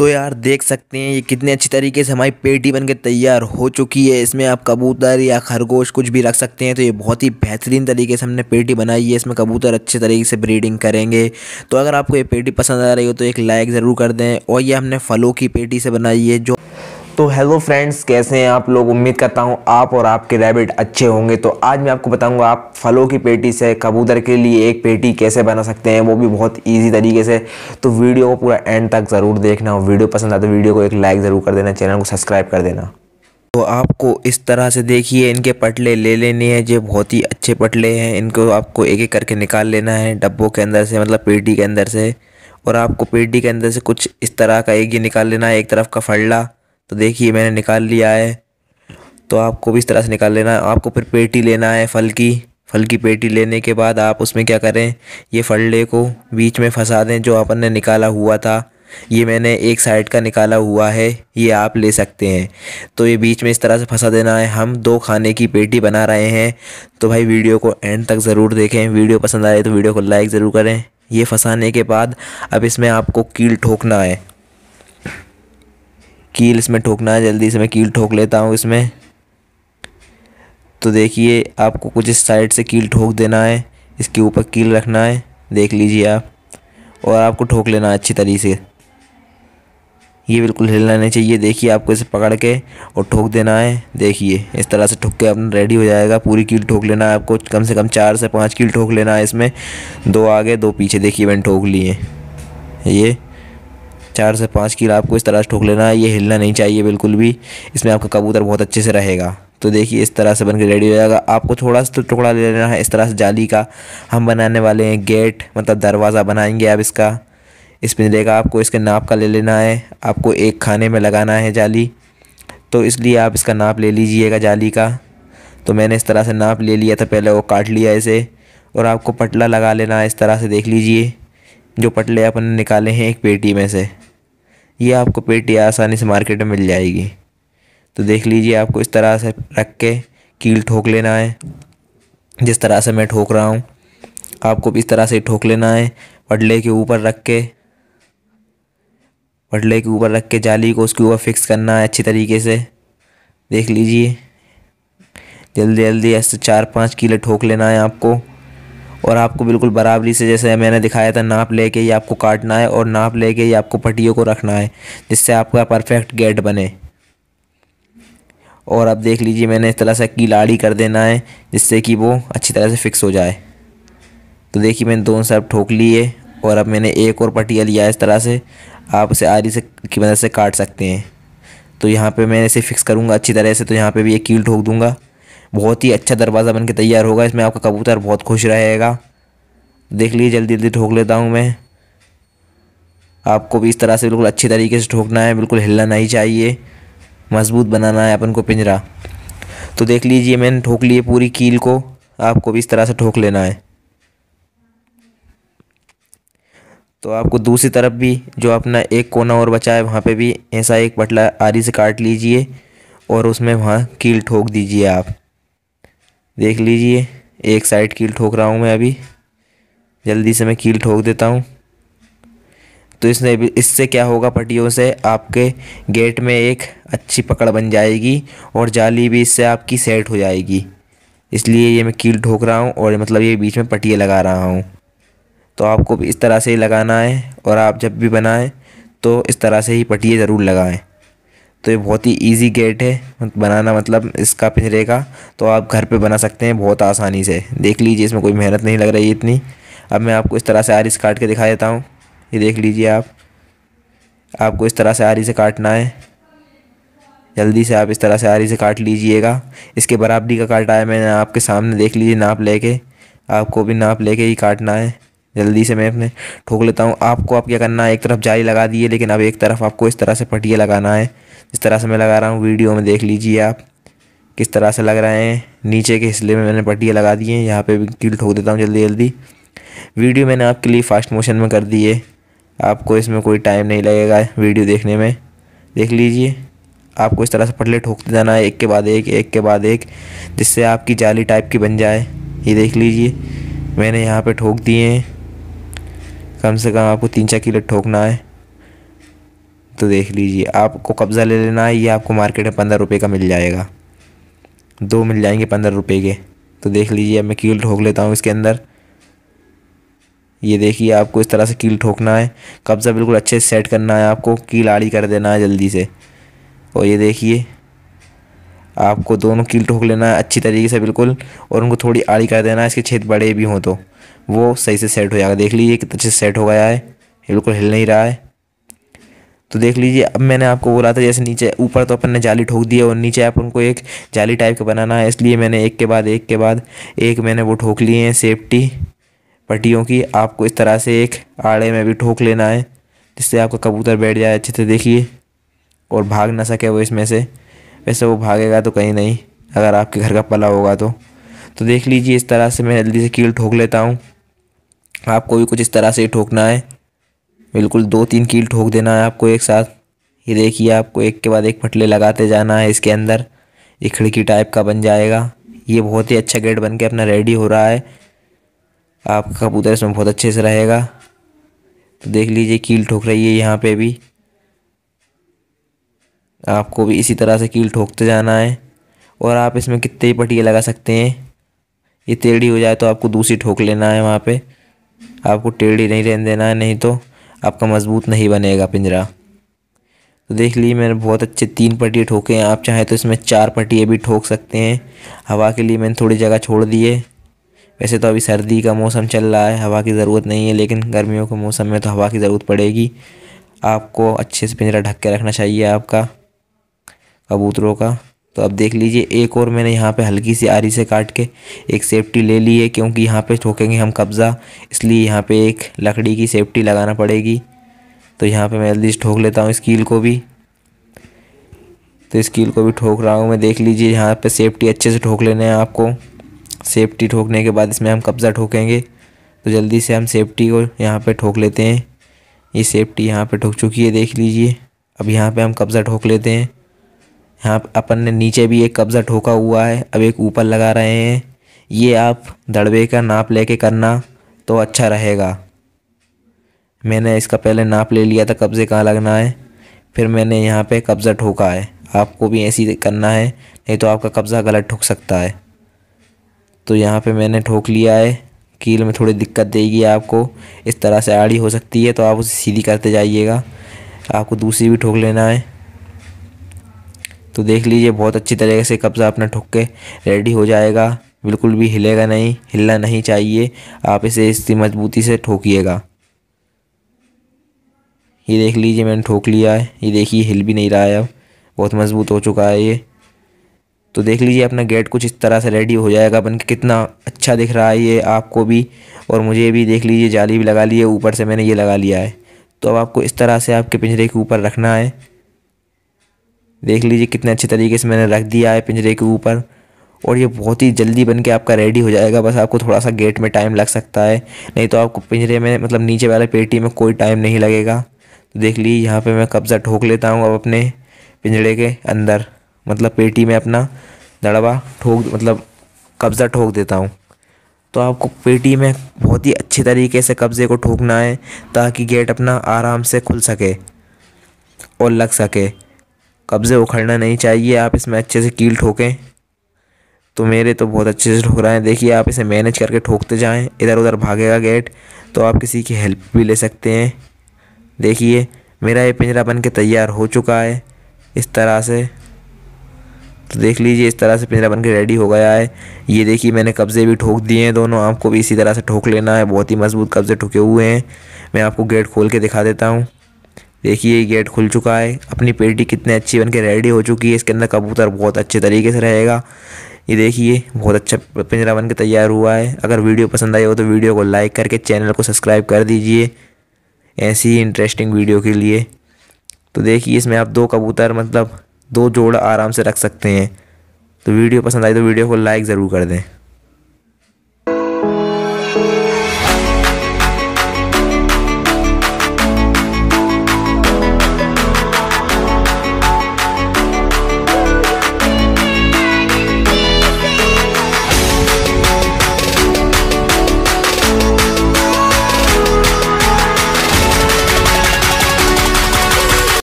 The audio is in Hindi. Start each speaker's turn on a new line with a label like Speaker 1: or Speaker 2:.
Speaker 1: तो यार देख सकते हैं ये कितने अच्छी तरीके से हमारी पेटी बन के तैयार हो चुकी है इसमें आप कबूतर या खरगोश कुछ भी रख सकते हैं तो ये बहुत ही बेहतरीन तरीके से हमने पेटी बनाई है इसमें कबूतर अच्छे तरीके से ब्रीडिंग करेंगे तो अगर आपको ये पेटी पसंद आ रही हो तो एक लाइक ज़रूर कर दें और ये हमने फलों की पेटी से बनाई है जो तो हेलो फ्रेंड्स कैसे हैं आप लोग उम्मीद करता हूं आप और आपके रैबिट अच्छे होंगे तो आज मैं आपको बताऊंगा आप फलों की पेटी से कबूतर के लिए एक पेटी कैसे बना सकते हैं वो भी बहुत इजी तरीके से तो वीडियो को पूरा एंड तक ज़रूर देखना हो वीडियो पसंद आता तो वीडियो को एक लाइक ज़रूर कर देना चैनल को सब्सक्राइब कर देना तो आपको इस तरह से देखिए इनके पटले ले लेने हैं जो बहुत ही अच्छे पटले हैं इनको आपको एक एक करके निकाल लेना है डब्बों के अंदर से मतलब पेटी के अंदर से और आपको पेटी के अंदर से कुछ इस तरह का एक ये निकाल लेना है एक तरफ का फल्ला तो देखिए मैंने निकाल लिया है तो आपको भी इस तरह से निकाल लेना है आपको फिर पेटी लेना है फल की फल की पेटी लेने के बाद आप उसमें क्या करें ये फल्ले को बीच में फंसा दें जो अपन ने निकाला हुआ था ये मैंने एक साइड का निकाला हुआ है ये आप ले सकते हैं तो ये बीच में इस तरह से फंसा देना है हम दो खाने की पेटी बना रहे हैं तो भाई वीडियो को एंड तक ज़रूर देखें वीडियो पसंद आए तो वीडियो को लाइक ज़रूर करें ये फंसाने के बाद अब इसमें आपको कील ठोकना है कील इसमें ठोकना है जल्दी से मैं कील ठोक लेता हूँ इसमें तो देखिए आपको कुछ इस साइड से कील ठोक देना है इसके ऊपर कील रखना है देख लीजिए आप और आपको ठोक लेना है अच्छी तरीके से ये बिल्कुल हिलना नहीं चाहिए देखिए आपको इसे पकड़ के और ठोक देना है देखिए इस तरह से ठोक के अपना रेडी हो जाएगा पूरी कील ठोक लेना है आपको कम से कम चार से पाँच कील ठोक लेना है इसमें दो आगे दो पीछे देखिए मैंने ठोक लिए ये चार से पाँच किलो आपको इस तरह से ठोक लेना है ये हिलना नहीं चाहिए बिल्कुल भी इसमें आपका कबूतर बहुत अच्छे से रहेगा तो देखिए इस तरह से बनकर रेडी हो जाएगा आपको थोड़ा सा तो टुकड़ा ले लेना है इस तरह से जाली का हम बनाने वाले हैं गेट मतलब दरवाज़ा बनाएंगे आप इसका इसमें लेगा आपको इसके नाप का ले लेना है आपको एक खाने में लगाना है जाली तो इसलिए आप इसका नाप ले लीजिएगा जाली का तो मैंने इस तरह से नाप ले लिया था पहले वो काट लिया इसे और आपको पटला लगा लेना है इस तरह से देख लीजिए जो पटले अपन निकाले हैं एक पेटी में से ये आपको पेटी आसानी से मार्केट में मिल जाएगी तो देख लीजिए आपको इस तरह से रख के कील ठोक लेना है जिस तरह से मैं ठोक रहा हूँ आपको इस तरह से ठोक लेना है पटले के ऊपर रख के पटले के ऊपर रख के जाली को उसके ऊपर फिक्स करना है अच्छी तरीके से देख लीजिए जल्दी जल्दी ऐसे चार पाँच कीले ठोक लेना है आपको और आपको बिल्कुल बराबरी से जैसे मैंने दिखाया था नाप लेके ही आपको काटना है और नाप लेके ही आपको पट्टियों को रखना है जिससे आपका परफेक्ट गेट बने और अब देख लीजिए मैंने इस तरह से कीलाड़ी कर देना है जिससे कि वो अच्छी तरह से फिक्स हो जाए तो देखिए मैंने दोनों साइड ठोक लिए और अब मैंने एक और पटिया लिया इस तरह से आप उसे आरी से की मदद से काट सकते हैं तो यहाँ पे मैं इसे फ़िक्स करूँगा अच्छी तरह से तो यहाँ पे भी एक कील ठोक दूँगा बहुत ही अच्छा दरवाज़ा बन के तैयार होगा इसमें आपका कबूतर बहुत खुश रहेगा देख लीजिए जल्दी जल्दी ठोक लेता हूँ मैं आपको भी इस तरह से बिल्कुल अच्छे तरीके से ठोकना है बिल्कुल हिलना नहीं चाहिए मजबूत बनाना है अपन को पिंजरा तो देख लीजिए मैंने ठोक लिए पूरी कील को आपको भी इस तरह से ठोक लेना है तो आपको दूसरी तरफ भी जो अपना एक कोना और बचा है वहाँ पे भी ऐसा एक पटला आरी से काट लीजिए और उसमें वहाँ कील ठोक दीजिए आप देख लीजिए एक साइड कील ठोक रहा हूँ मैं अभी जल्दी से मैं कील ठोक देता हूँ तो इसने इससे क्या होगा पट्टियों से आपके गेट में एक अच्छी पकड़ बन जाएगी और जाली भी इससे आपकी सेट हो जाएगी इसलिए ये मैं कील ठोक रहा हूँ और मतलब ये बीच में पटिया लगा रहा हूँ तो आपको भी इस तरह से ही लगाना है और आप जब भी बनाएं तो इस तरह से ही पटिए ज़रूर लगाएं तो ये बहुत ही इजी गेट है बनाना मतलब इसका पिंजरे तो आप घर पे बना सकते हैं बहुत आसानी से देख लीजिए इसमें कोई मेहनत नहीं लग रही इतनी अब मैं आपको इस तरह से आरी से काट के दिखा देता हूँ ये देख लीजिए आप आपको इस तरह से आरी से काटना है जल्दी से आप इस तरह से आरी से काट लीजिएगा इसके बराबरी का काटा है मैंने आपके सामने देख लीजिए नाप ले आपको भी नाप ले ही काटना है जल्दी से मैं अपने ठोक लेता हूँ आपको आप क्या करना है एक तरफ जाली लगा दिए लेकिन अब एक तरफ आपको इस तरह से पटिया लगाना है जिस तरह से मैं लगा रहा हूँ वीडियो में देख लीजिए आप किस तरह से लग रहे हैं नीचे के हिस्से में मैंने पटिया लगा दिए हैं यहाँ पे भी कील ठोक देता हूँ जल्दी जल्दी वीडियो मैंने आपके लिए फ़ास्ट मोशन में कर दी है आपको इसमें कोई टाइम नहीं लगेगा वीडियो देखने में देख लीजिए आपको इस तरह से पटले ठोकते जाना है एक के बाद एक एक के बाद एक जिससे आपकी जाली टाइप की बन जाए ये देख लीजिए मैंने यहाँ पे ठोक दिए हैं कम से कम आपको तीन चार किलो ठोकना है तो देख लीजिए आपको कब्ज़ा ले लेना है ये आपको मार्केट में पंद्रह रुपये का मिल जाएगा दो मिल जाएंगे पंद्रह रुपये के तो देख लीजिए अब मैं कील ठोक लेता हूँ इसके अंदर ये देखिए आपको इस तरह से कील ठोकना है कब्ज़ा बिल्कुल अच्छे से सेट करना है आपको कील आड़ी कर देना है जल्दी से और ये देखिए आपको दोनों कील ठोक लेना अच्छी तरीके से बिल्कुल और उनको थोड़ी आड़ी कर देना इसके छेद बड़े भी हों तो वो सही से सेट हो जाएगा देख लीजिए कितना अच्छे से सेट हो गया है बिल्कुल हिल नहीं रहा है तो देख लीजिए अब मैंने आपको बोला था जैसे नीचे ऊपर तो अपन ने जाली ठोक दी है और नीचे आप उनको एक जाली टाइप का बनाना है इसलिए मैंने एक के बाद एक के बाद एक मैंने वो ठोक लिए हैं सेफ्टी पट्टियों की आपको इस तरह से एक आड़े में भी ठोक लेना है जिससे आपका कबूतर बैठ जाए अच्छे से देखिए और भाग ना सके वो इसमें से वैसे वो भागेगा तो कहीं नहीं अगर आपके घर का पला होगा तो तो देख लीजिए इस तरह से मैं जल्दी से कील ठोक लेता हूँ आपको भी कुछ इस तरह से ही ठोकना है बिल्कुल दो तीन कील ठोक देना है आपको एक साथ ये देखिए आपको एक के बाद एक फटले लगाते जाना है इसके अंदर ये खिड़की टाइप का बन जाएगा ये बहुत ही अच्छा गेट बन के अपना रेडी हो रहा है आपका कबूतर इसमें बहुत अच्छे से रहेगा तो देख लीजिए कील ठोक रही है यहाँ पर भी आपको भी इसी तरह से कील ठोकते जाना है और आप इसमें कितने ही पटिए लगा सकते हैं ये टेढ़ी हो जाए तो आपको दूसरी ठोक लेना है वहाँ पे आपको टेढ़ी नहीं रहने देना है नहीं तो आपका मजबूत नहीं बनेगा पिंजरा तो देख ली मैंने बहुत अच्छे तीन पटिए ठोके हैं आप चाहें तो इसमें चार पटिए भी ठोक सकते हैं हवा के लिए मैंने थोड़ी जगह छोड़ दी है वैसे तो अभी सर्दी का मौसम चल रहा है हवा की ज़रूरत नहीं है लेकिन गर्मियों के मौसम में तो हवा की ज़रूरत पड़ेगी आपको अच्छे से पिंजरा ढक के रखना चाहिए आपका कबूतरों का तो अब देख लीजिए एक और मैंने यहाँ पे हल्की सी आरी से काट के एक सेफ्टी ले ली है क्योंकि यहाँ पे ठोकेंगे हम कब्ज़ा इसलिए यहाँ पे एक लकड़ी की सेफ्टी लगाना पड़ेगी तो यहाँ पे मैं जल्दी ठोक लेता हूँ स्कील को भी तो स्कील को भी ठोक रहा हूँ मैं देख लीजिए यहाँ पे सेफ्टी अच्छे से ठोक लेना है आपको सेफ्टी ठोकने के बाद इसमें हम कब्ज़ा ठोकेंगे तो जल्दी से हम सेफ्टी को यहाँ पर ठोक लेते हैं ये सेफ्टी यहाँ पर ठोक चुकी है देख लीजिए अब यहाँ पर हम कब्ज़ा ठोक लेते हैं यहाँ अपन ने नीचे भी एक कब्ज़ा ठोका हुआ है अब एक ऊपर लगा रहे हैं ये आप दड़बे का नाप लेके करना तो अच्छा रहेगा मैंने इसका पहले नाप ले लिया था कब्ज़े कहाँ लगना है फिर मैंने यहाँ पे कब्ज़ा ठोका है आपको भी ऐसी करना है नहीं तो आपका कब्ज़ा गलत ठोक सकता है तो यहाँ पे मैंने ठोक लिया है कील में थोड़ी दिक्कत देगी आपको इस तरह से आड़ी हो सकती है तो आप उसे सीधी करते जाइएगा आपको दूसरी भी ठोक लेना है तो देख लीजिए बहुत अच्छी तरीके से कब्ज़ा अपना ठुक के रेडी हो जाएगा बिल्कुल भी हिलेगा नहीं हिलना नहीं चाहिए आप इसे इसी मजबूती से ठोकिएगा ये देख लीजिए मैंने ठोक लिया है ये देखिए हिल भी नहीं रहा है अब बहुत मजबूत हो चुका है ये तो देख लीजिए अपना गेट कुछ इस तरह से रेडी हो जाएगा बन के कितना अच्छा दिख रहा है ये आपको भी और मुझे भी देख लीजिए जाली भी लगा ली है ऊपर से मैंने ये लगा लिया है तो अब आपको इस तरह से आपके पिंजरे के ऊपर रखना है देख लीजिए कितने अच्छे तरीके से मैंने रख दिया है पिंजरे के ऊपर और ये बहुत ही जल्दी बन के आपका रेडी हो जाएगा बस आपको थोड़ा सा गेट में टाइम लग सकता है नहीं तो आपको पिंजरे में मतलब नीचे वाले पेटी में कोई टाइम नहीं लगेगा तो देख लीजिए यहाँ पे मैं कब्ज़ा ठोक लेता हूँ अब अपने पिंजरे के अंदर मतलब पेटी में अपना दड़वा ठोक मतलब कब्ज़ा ठोक देता हूँ तो आपको पेटी में बहुत ही अच्छे तरीके से कब्ज़े को ठोकना है ताकि गेट अपना आराम से खुल सके और लग सके कब्ज़े उखड़ना नहीं चाहिए आप इसमें अच्छे से कील ठोकें तो मेरे तो बहुत अच्छे से ठोक रहे हैं देखिए आप इसे मैनेज करके ठोकते जाएं इधर उधर भागेगा गेट तो आप किसी की हेल्प भी ले सकते हैं देखिए मेरा ये पिंजरा बन के तैयार हो चुका है इस तरह से तो देख लीजिए इस तरह से पिंजरा बन के रेडी हो गया है ये देखिए मैंने कब्ज़े भी ठोक दिए हैं दोनों आपको भी इसी तरह से ठोक लेना है बहुत ही मज़बूत कब्ज़े ठुके हुए हैं मैं आपको गेट खोल के दिखा देता हूँ देखिए ये गेट खुल चुका है अपनी पेटी कितनी अच्छी बन के रेडी हो चुकी है इसके अंदर कबूतर बहुत अच्छे तरीके से रहेगा ये देखिए बहुत अच्छा पिंजरा बन के तैयार हुआ है अगर वीडियो पसंद आई हो तो वीडियो को लाइक करके चैनल को सब्सक्राइब कर दीजिए ऐसी ही इंटरेस्टिंग वीडियो के लिए तो देखिए इसमें आप दो कबूतर मतलब दो जोड़ा आराम से रख सकते हैं तो वीडियो पसंद आई तो वीडियो को लाइक ज़रूर कर दें